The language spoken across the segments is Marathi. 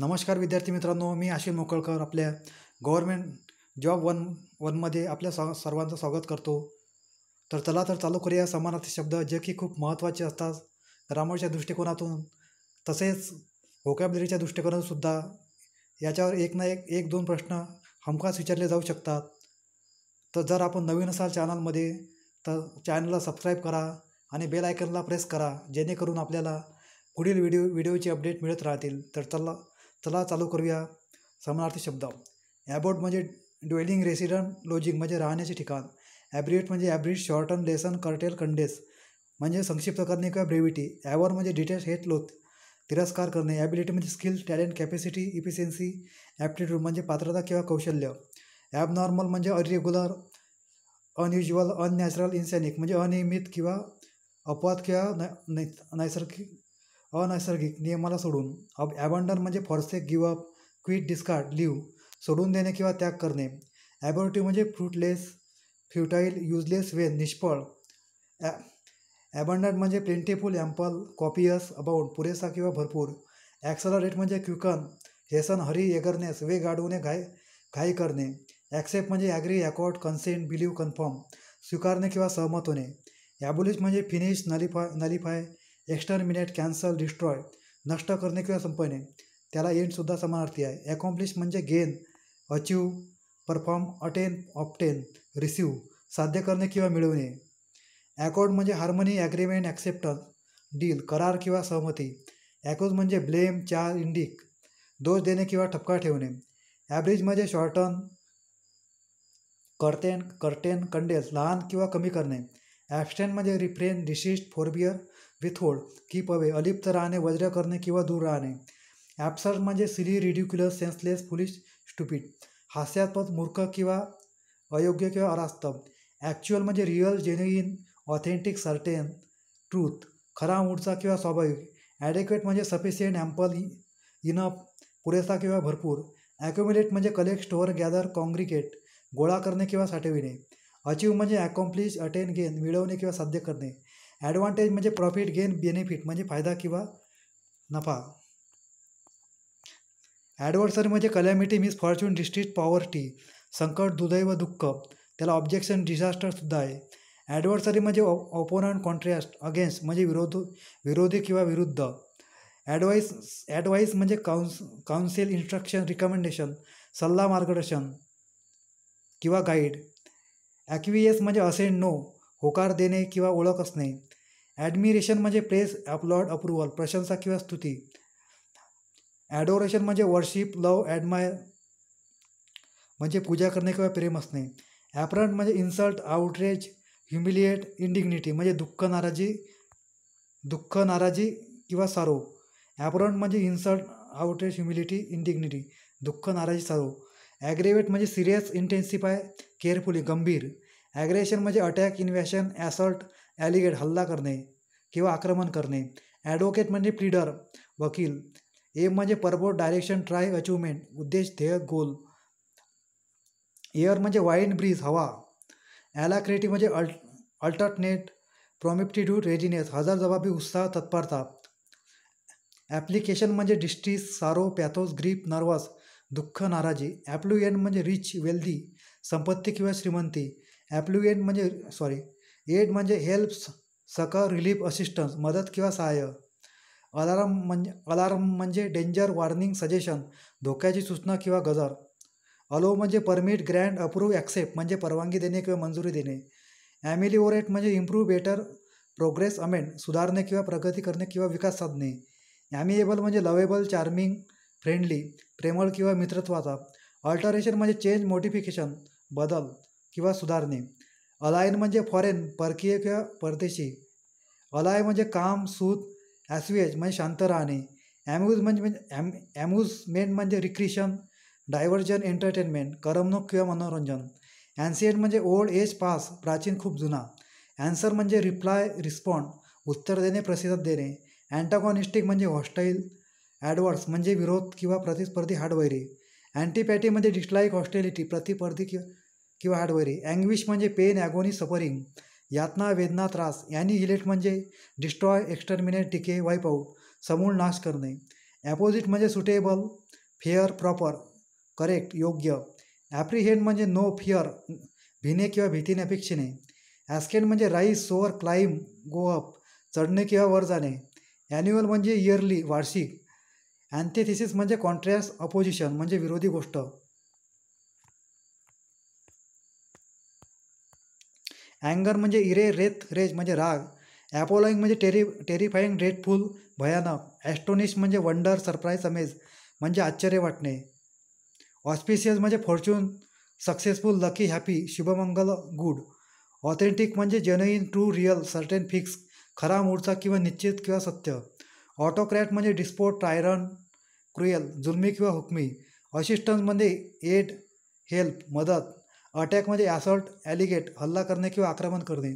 नमस्कार विद्यार्थी मित्रांनो मी आशिष मोकळकर आपल्या गव्हर्मेंट जॉब वन वनमध्ये आपल्या स सर्वांचं स्वागत करतो तर चला तर चालू करूया समानार्थी शब्द जे की खूप महत्त्वाचे असतात ग्रामरच्या दृष्टिकोनातून तसेच होकॅबलरीच्या दृष्टिकोनातूनसुद्धा याच्यावर एक ना एक एक दोन प्रश्न हमखास विचारले जाऊ शकतात तर जर आपण नवीन असाल चॅनलमध्ये तर चॅनलला सबस्क्राईब करा आणि बेल आयकनला प्रेस करा जेणेकरून आपल्याला पुढील व्हिडिओ व्हिडिओचे अपडेट मिळत राहतील तर चला चला चालू करूया समानार्थी शब्द ॲबॉट म्हणजे ड्वेलिंग रेसिडंट लॉजिंग म्हणजे राहण्याचे ठिकाण ॲब्रिएट म्हणजे abridge shorten lessen curtail condense म्हणजे संक्षिप्त करणे किंवा ब्रेविटी ॲवॉर म्हणजे डिटेल्स हेट लोथ तिरस्कार करणे ॲबिलिटी म्हणजे skill talent capacity efficiency aptitude म्हणजे पात्रता किंवा कौशल्य ॲबनॉर्मल म्हणजे अरेग्युलर अनयुज्युअल अननॅचरल इन्सॅनिक म्हणजे अनियमित किंवा अपवाद किंवा नैसर्गिक अनैसर्गिक नियमाला सोडून अब ॲबंडन म्हणजे forsake give up quit discard leave सोडून देणे किंवा त्याग करणे ॲबोरेटिव्ह म्हणजे फ्रूटलेस फ्युटाईल युजलेस वे निष्फळ ॲ ॲबंडन म्हणजे प्लेंटीफुल ॲम्पल कॉपियस अबाउंड पुरेसा किंवा भरपूर ॲक्सलरेट म्हणजे क्युकन हेसन हरी एगरनेस वेग गाडवणे घाई घाई करणे ॲक्सेप्ट म्हणजे agree accord consent believe confirm स्वीकारणे किंवा सहमत होणे ॲबोलिश म्हणजे finish nullify nullify exterminate cancel destroy नष्ट करणे किंवा संपवणे त्याला एंडसुद्धा समानार्थी आहे अकॉम्प्लिश म्हणजे gain achieve perform attain obtain receive साध्य करणे किंवा मिळवणे ॲकॉर्ड म्हणजे हार्मनी ॲग्रीमेंट ॲक्सेप्टन्स डील करार किंवा सहमती ॲकोज म्हणजे ब्लेम चार इंडिक दोष देणे किंवा ठपका ठेवणे ॲव्हरेज म्हणजे शॉर्टन करतेन कर्टेन कंडेल्स लहान किंवा कमी करणे ॲबस्टेन म्हणजे रिफ्रेन डिशिस्ट फोरबियर विथोड कीप अवे अलिप्त राहणे वज्र करणे किंवा दूर राहणे ॲप्सर्ड म्हणजे silly ridiculous senseless foolish stupid हास्यास्पद मूर्ख किंवा अयोग्य किंवा अरास्तव ॲक्च्युअल म्हणजे real genuine authentic certain truth खरा मूळचा किंवा स्वाभाविक ॲडेक्वेट म्हणजे सफिशियंट ॲम्पल इनफ पुरेसा किंवा भरपूर ॲक्युम्युलेट म्हणजे कलेक्ट स्टोअर गॅदर कॉन्ग्रिकेट गोळा करणे किंवा साठविणे अचीव म्हणजे अकॉम्प्लिश अटेन गेन मिळवणे किंवा साध्य करणे ॲडव्हान्टेज म्हणजे प्रॉफिट गेन बेनिफिट म्हणजे फायदा किंवा नफा ॲडव्हर्सरी म्हणजे calamity misfortune power poverty संकट दुदैव दुःख त्याला ऑब्जेक्शन डिझास्टरसुद्धा आहे ॲडव्हर्सरी म्हणजे ओपोनंट कॉन्ट्रॅस्ट अगेन्स्ट म्हणजे विरोध विरोधी किंवा विरुद्ध ॲडवाईस ॲडवाईस म्हणजे काउन्स काउन्सिल इन्स्ट्रक्शन रिकमेंडेशन सल्ला मार्गदर्शन किंवा गाईड ॲक्विएस म्हणजे असेंड नो होकार देणे किंवा ओळख असणे ॲडमिरेशन म्हणजे प्रेस अपलॉड अप्रुव्हल प्रशंसा किंवा स्तुती ॲडोरेशन म्हणजे वर्शिप लव ॲडमायर म्हणजे पूजा करणे किंवा प्रेम असणे ॲपरंट म्हणजे इन्सल्ट आउटरेज ह्युमिलिएट इंडिग्निटी म्हणजे दुःख नाराजी दुःख नाराजी किंवा सारो ॲप्रंट म्हणजे इन्सल्ट आउटरेज ह्युमिलिटी इंडिग्निटी दुःख नाराजी सारो ॲग्रेवेट म्हणजे सिरियस इंटेन्सिफाय केअरफुली गंभीर ॲग्रेशन म्हणजे अटॅक इन्व्हॅशन ॲसल्ट ॲलिगेट हल्ला करणे किंवा आक्रमण करणे ॲडव्होकेट म्हणजे प्लीडर वकील एम म्हणजे परबोट डायरेक्शन ट्राय अचीवमेंट उद्देश ध्येय गोल एअर म्हणजे वाईन ब्रीज हवा ॲलाक्रेटी म्हणजे अल्ट अल्टरनेट प्रॉमिप्टिट्यूड रेजिनेस हजार जबाबी उत्साह तत्परता ॲप्लिकेशन म्हणजे डिस्ट्रीस सारो पॅथोस ग्रीप नर्वस दुःख नाराजी ॲप्लुएंट म्हणजे रिच वेल्दी संपत्ती किंवा श्रीमंती ॲप्लुएंट म्हणजे सॉरी एड म्हणजे हेल्प्स सका रिलीफ असिस्टन्स मदत किंवा सहाय्य अलार्म म्हणजे अलार्म म्हणजे डेंजर वॉर्निंग सजेशन धोक्याची सूचना किंवा गजर अलो म्हणजे परमिट ग्रँड अप्रूव्ह ॲक्सेप्ट म्हणजे परवानगी देणे किंवा मंजुरी देणे ॲमिलिओरेट म्हणजे इम्प्रूव्ह बेटर प्रोग्रेस अमेंड सुधारणे किंवा प्रगती करणे किंवा विकास साधणे ॲमिएबल म्हणजे लवेबल चार्मिंग फ्रेंडली प्रेमळ किंवा मित्रत्वाचा अल्टरेशन म्हणजे चेंज मॉडिफिकेशन बदल किंवा सुधारणे अलायन म्हणजे फॉरेन परकीय किंवा परदेशी अलाय म्हणजे काम सूत ॲसवेज म्हणजे शांत राहणे ॲम्यूज म्हणजे म्हणजे ॲम ॲम्युजमेंट म्हणजे रिक्रिशन डायव्हर्जन एंटरटेनमेंट करमणूक किंवा मनोरंजन ॲन्सिएट म्हणजे ओल्ड एज पास प्राचीन खूप जुना ॲन्सर म्हणजे रिप्लाय रिस्पॉन्ड उत्तर देणे प्रतिसाद देणे अँटागॉनिस्टिक म्हणजे हॉस्टाईल ॲडवर्स म्हणजे विरोध किंवा प्रतिस्पर्धी हाडवैरी अँटीपॅटी म्हणजे डिस्लाईक हॉस्टेलिटी प्रतिपर्धी किंवा किंवा आडवरी अँग्विश म्हणजे पेन ॲगोनी सफरिंग यातना वेदना त्रास हिलेट म्हणजे डिस्ट्रॉय एक्स्टर्मिनेट टिके वाईप आऊट समूळ नाश करणे ॲपोजिट म्हणजे सुटेबल फेअर प्रॉपर करेक्ट योग्य ॲप्रिहेंड म्हणजे नो फिअर भिने किंवा भीतीने अपेक्षेने ॲस्केड म्हणजे rise soar climb go up चढणे किंवा वर जाणे ॲन्युअल म्हणजे इयरली वार्षिक अँथेथिसिस म्हणजे कॉन्ट्रॅस्ट अपोजिशन म्हणजे विरोधी गोष्ट अँगर म्हणजे इरे रेथ रेज म्हणजे राग ॲपोलॉईंग म्हणजे टेरी टेरिफाईंग रेटफुल भयानक ॲस्टोनिश म्हणजे वंडर सरप्राईज अमेज म्हणजे आश्चर्य वाटणे ऑस्पिशियस म्हणजे फॉर्च्यून सक्सेसफुल लकी हॅपी शुभमंगल गुड ऑथेंटिक म्हणजे genuine true real certain fix खरा मूळचा किंवा निश्चित किंवा सत्य ऑटोक्रॅट म्हणजे डिस्पोट टायरन क्रुएल जुलमी किंवा हुकमी असिस्टन्स म्हणजे एड हेल्प मदत अटॅक म्हणजे ॲसॉल्ट ॲलिगेट हल्ला करणे किंवा आक्रमण करणे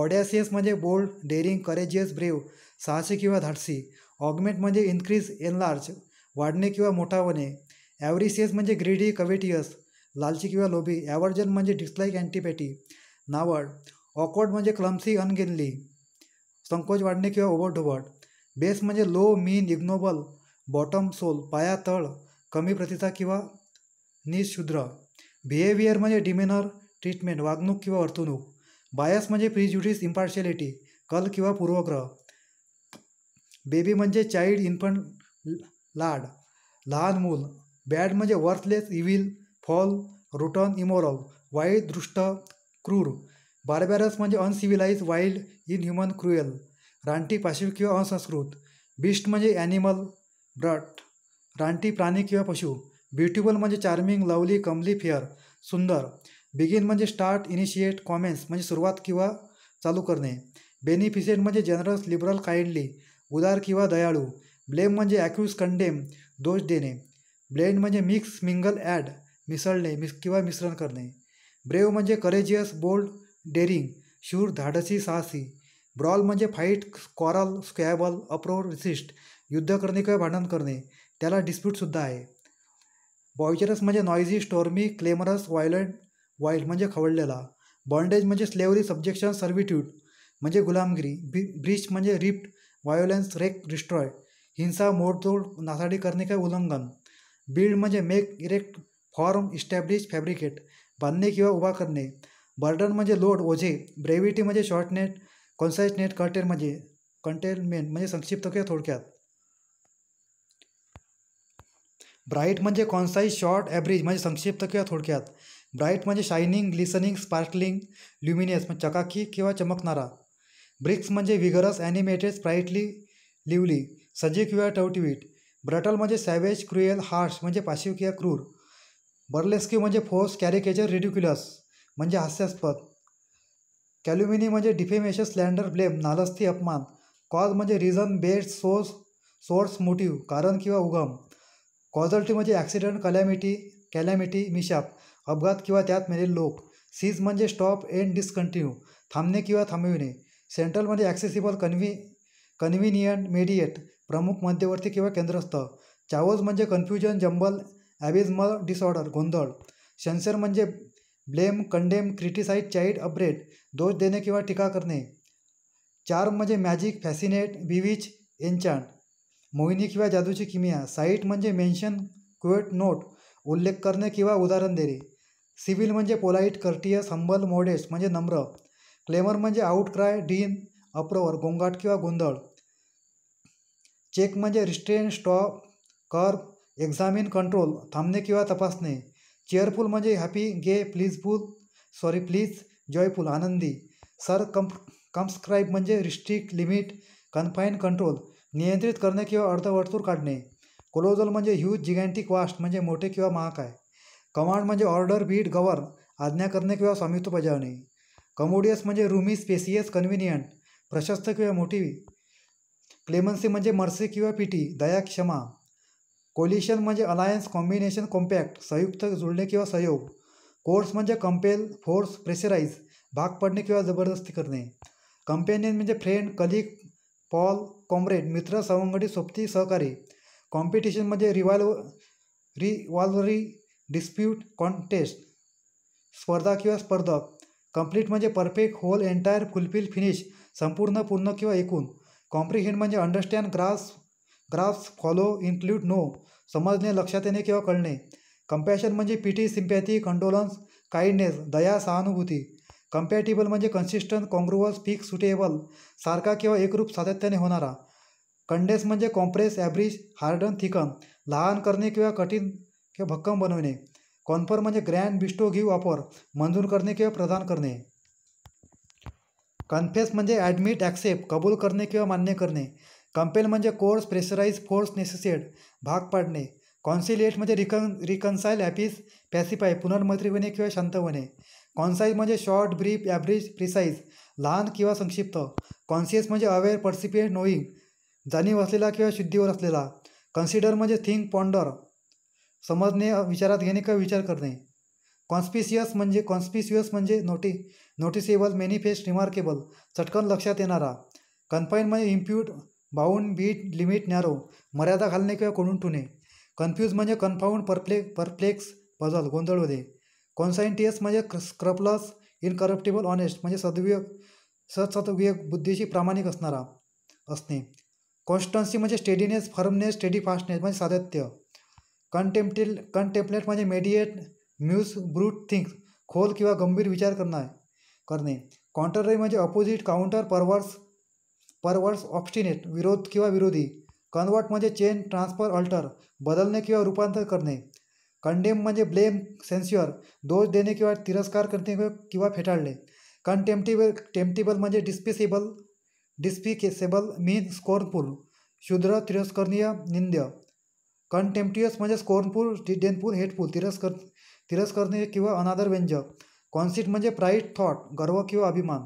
ऑडॅसियस म्हणजे बोल्ड डेअरिंग करेजियस ब्रेव साहसी किंवा धाडसी ऑगमेंट म्हणजे इन्क्रीज एनलार्ज वाढणे किंवा मोठा होणे ॲव्हरिसियस म्हणजे ग्रीडी कवेटियस लालची किंवा लोभी ॲव्हर्जन म्हणजे डिस्लाईक अँटीपॅटी नावड ऑकवर्ड म्हणजे क्लम्सी अनगेनली संकोच वाढणे किंवा ओबडढोबड बेस म्हणजे low mean ignoble bottom sole पाया तळ कमी प्रतिसाद किंवा निशूद्र बिहेवियर म्हणजे डिमेनर ट्रीटमेंट वागणूक किंवा वर्तणूक बायस म्हणजे प्रिज्युडिस इम्पार्शलिटी कल किंवा पूर्वग्रह बेबी म्हणजे चाइल्ड इन्फंट लाड लहान मूल बॅड म्हणजे worthless evil foul rotten immoral वाईट दृष्ट क्रूर बारबॅरस म्हणजे uncivilized wild inhuman cruel रानटी पाशिव किंवा असंस्कृत बिस्ट म्हणजे ॲनिमल ब्रट रानटी प्राणी किंवा पशु ब्यूटिफुल मजे चार्मिंग लवली कमली फेयर सुंदर बिगिन मजे स्टार्ट इनिशिएट कॉमेंट्स मजे सुरुआत कि चालू करने बेनिफिशियट मजे जनरस लिबरल काइंडली उदार कि दयालु ब्लेम मजे ॲक्यूज कंडेम दोष देने ब्लेंड मजे मिक्स मिंगल ऐड मिसलने मिस कि मिश्रण करने ब्रेव मजे करेजियस बोल्ड डेरिंग शूर धाडसी साहसी ब्रॉल मजे fight quarrel squabble uproar resist युद्ध करने कि भांडण करने त्याला डिस्प्यूटसुद्धा है बॉयचरस म्हणजे noisy stormy clamorous violent wild म्हणजे खवळलेला बॉन्डेज म्हणजे स्लेवरी सब्जेक्शन सर्व्हिट्यूड म्हणजे गुलामगिरी बी ब्रिज म्हणजे रिप्ट वायोलेन्स रेक डिस्ट्रॉय हिंसा मोडतोड नासाडी करणे काय उल्लंघन बिल्ड म्हणजे make erect form establish fabricate बांधणे किंवा उभा करणे बर्डन म्हणजे लोड ओझे ब्रेव्हिटी म्हणजे शॉर्टनेट कॉन्साईज नेट कंटेन म्हणजे कंटेनमेंट म्हणजे संक्षिप्त किंवा थोडक्यात ब्राईट म्हणजे कॉन्साईज शॉर्ट ॲव्हरेज म्हणजे संक्षिप्त किंवा थोडक्यात ब्राईट म्हणजे शायनिंग ग्लिसनिंग स्पार्कलिंग ल्युमिनियस म्हणजे चकाकी किंवा चमकणारा ब्रिक्स म्हणजे विगरस ॲनिमेटेड स्प्राईटली लिवली सजीव किंवा टवटवीट ब्रटल म्हणजे सॅवेज क्रुएल हार्श म्हणजे पाशिव किंवा क्रूर बर्लेस्क्यू म्हणजे फोर्स कॅरिकेचर रिड्युक्युलस म्हणजे हास्यास्पद कॅल्युमिनी म्हणजे डिफेमेशन स्लँडर ब्लेम नालस्ती अपमान कॉज म्हणजे reason based source source motive कारण किंवा उगम कॉजल्टी म्हणजे ॲक्सिडंट कलॅमिटी कॅलॅमिटी मिशाप अपघात किंवा त्यात मिळेल लोक सीज म्हणजे स्टॉप एंड डिस्कंटिन्यू थांबणे किंवा थांबविणे सेंट्रल म्हणजे ॲक्सेसिबल कन्व्ही कन्व्हिनियंट मेडिएट प्रमुख मध्यवर्ती किंवा केंद्रस्थ चावोज म्हणजे कन्फ्युजन जंबल ॲबिजमल डिसऑर्डर गोंधळ शन्सर म्हणजे blame condemn criticise chide upbraid दोष देणे किंवा टीका करणे चार म्हणजे मॅजिक फॅसिनेट बिविच एन्चांट मोहिनी किंवा जादूची किमया साईट म्हणजे मेन्शन क्वेट नोट उल्लेख करणे किंवा उदाहरण देणे सिव्हिल म्हणजे पोलाईट कर्टियस हंबल मोडेस म्हणजे नम्र क्लेमर म्हणजे आउटक्राय डीन अप्रोवर गोंगाट किंवा गोंधळ चेक म्हणजे restrain stop curb examine control थांबणे किंवा तपासणे चेअरफुल म्हणजे happy gay pleasureful sorry please joyful आनंदी सर कम कम्सक्राईब म्हणजे रिस्ट्रिक्ट लिमिट कन्फाईन कंट्रोल नियंत्रित करणे किंवा अर्धवर्तूर काढणे क्लोजल म्हणजे ह्यूज जिगॅन्टिक वास्ट म्हणजे मोठे किंवा महाकाय कमांड म्हणजे ऑर्डर बीट गव्हर्न आज्ञा करणे किंवा स्वामित्व बजावणे कमोडियस म्हणजे रूमी स्पेसियस कन्व्हिनियंट प्रशस्त किंवा मोठी क्लेमन्सी म्हणजे मर्सी किंवा पीटी दया क्षमा कोलिशन म्हणजे अलायन्स कॉम्बिनेशन कॉम्पॅक्ट संयुक्त जुळणे किंवा सहयोग कोर्स म्हणजे कंपेल फोर्स प्रेसराइज भाग पडणे किंवा जबरदस्ती करणे कंपेनियन म्हणजे फ्रेंड कलिक पॉल कॉम्रेड मित्र सवंगडी सोबती सहकारी कॉम्पिटिशनमध्ये रिवाल्व रिवॉल्वरी डिस्प्यूट कॉन्टेस्ट स्पर्धा किंवा स्पर्धक कम्प्लीट म्हणजे perfect whole entire fulfil finish संपूर्ण पूर्ण किंवा एकूण कॉम्प्रिहेंड म्हणजे understand grasp grasp follow include know समजणे लक्षात येणे किंवा कळणे कम्पॅशन म्हणजे पीटी सिम्पॅथी कंडोलन्स काइंडनेस दया सहानुभूती कम्पॅटेबल म्हणजे कन्सिस्टंट कॉन्ग्रुअस फिक्स सुटेबल सारखा किंवा एकरूप सातत्याने होणारा कंडेस म्हणजे कॉम्प्रेस ॲब्रिज हार्डन थिकन लहान करणे किंवा कठीण किंवा भक्कम बनवणे कॉन्फर म्हणजे ग्रँड बिस्टो घिव वापर मंजूर करणे किंवा प्रदान करणे कन्फेस म्हणजे ॲडमिट ॲक्सेप्ट कबूल करणे किंवा मान्य करणे कंपेल म्हणजे कोर्स प्रेशराईज फोर्स नेसेसेड भाग पाडणे कॉन्सिलिएट म्हणजे रिकन रिकन्साईल ॲपिस पॅसिफाय पुनर्मैत्री होणे किंवा शांत होणे कॉन्साईज म्हणजे शॉर्ट ब्रीफ ॲव्हरेज प्रिसाईज लहान किंवा संक्षिप्त कॉन्सियस म्हणजे अवेअर पर्सिपिएट नोईंग जाणीव असलेला किंवा शुद्धीवर असलेला कन्सिडर म्हणजे थिंक पॉन्डर समजणे विचारात घेणे किंवा विचार करणे कॉन्स्पिशियस म्हणजे कॉन्स्पिशियस म्हणजे नोटी नोटिसेबल मेनिफेस्ट रिमार्केबल चटकन लक्षात येणारा कन्फाईन म्हणजे impute bound beat limit narrow मर्यादा घालणे किंवा कोणून ठुणे कन्फ्यूज म्हणजे कन्फाऊंड परप्ले परप्लेक्स पझल गोंधळ होते कॉन्सायंटियस म्हणजे स्क्रपलस इनकरप्टेबल ऑनेस्ट म्हणजे सद्वियोग सत्सद्वियोग बुद्धीशी प्रामाणिक असणारा असणे कॉन्स्टन्सी म्हणजे स्टेडीनेस फर्मनेस स्टेडी फास्टनेस म्हणजे सातत्य कंटेम्पटेल कंटेम्पलेट म्हणजे मेडिएट म्यूज ब्रूट थिंग्स खोल किंवा गंभीर विचार करणार करणे कॉन्ट्ररी म्हणजे अपोजिट काउंटर परवर्स परवर्स ऑप्स्टिनेट विरोध किंवा विरोधी कन्वर्ट म्हणजे चेन ट्रान्सफर अल्टर बदलणे किंवा रूपांतर करणे कंडेम म्हणजे ब्लेम सेन्स्युअर दोष देणे किंवा तिरस्कार करणे किंवा फेटाळणे कंटेम्प्टेबल टेम्प्टेबल म्हणजे डिस्पेसेबल डिस्पिकेसेबल मीन स्कोर्नफुल शूद्र तिरस्करणीय निंद्य कंटेम्प्टिअस म्हणजे स्कोर्नफुल डेनफुल हेटफुल तिरस्कर तिरस्करणीय किंवा अनादर व्यंज कॉन्सिट म्हणजे प्राईड थॉट गर्व किंवा अभिमान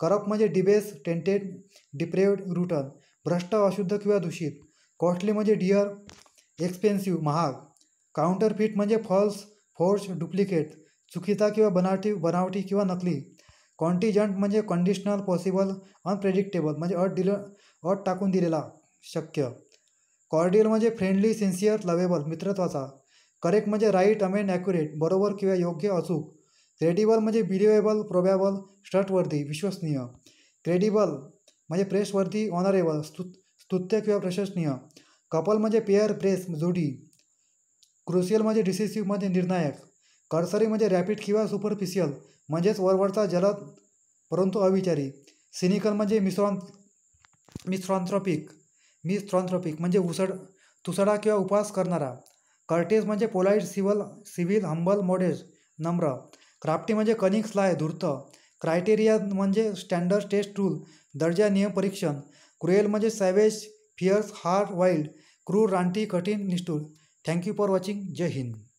करप म्हणजे डिबेस टेंटेड डिप्रेव रुटन भ्रष्ट अशुद्ध किंवा दूषित कॉस्टली म्हणजे डिअर एक्सपेन्सिव्ह महाग काउंटरफिट म्हणजे फॉल्स फोर्स डुप्लिकेट चुकीचा किंवा बनावटी बनावटी किंवा नकली कॉन्टिजंट म्हणजे कंडिशनल पॉसिबल अनप्रेडिक्टेबल म्हणजे अट दिलं अट टाकून दिलेला शक्य कॉर्डियल म्हणजे फ्रेंडली सिन्सिअर लवेबल मित्रत्वाचा करेक्ट म्हणजे राईट अमेंड ॲक्युरेट बरोबर किंवा योग्य अचूक क्रेडिबल म्हणजे बिलिवेबल प्रोबॅबल स्टटवर्दी विश्वसनीय क्रेडिबल म्हणजे प्रेसवर्दी ऑनरेबल स्तु स्तुत्य किंवा प्रशंसनीय कपल म्हणजे पेअर प्रेस जोडी क्रुसियल म्हणजे डिसिसिव्ह म्हणजे निर्णायक कर्सरी म्हणजे रॅपिड किंवा सुपरफिशियल म्हणजेच वरवरचा जलद परंतु अविचारी सिनिकल म्हणजे मिस्रॉन मिस्रॉन्थ्रॉपिक मिस्थ्रॉन्थ्रॉपिक म्हणजे उसड तुसडा किंवा उपास करणारा कर्टेज म्हणजे polite civil civil humble modest नम्र क्राफ्टी म्हणजे कनिक स्लाय धूर्त क्रायटेरिया म्हणजे स्टँडर्ड टेस्ट टूल दर्जा नियम परीक्षण क्रुएल म्हणजे सॅवेज फिअर्स हार्ड वाईल्ड क्रूर रानटी कठीण निष्ठूर Thank you for watching. Jehin.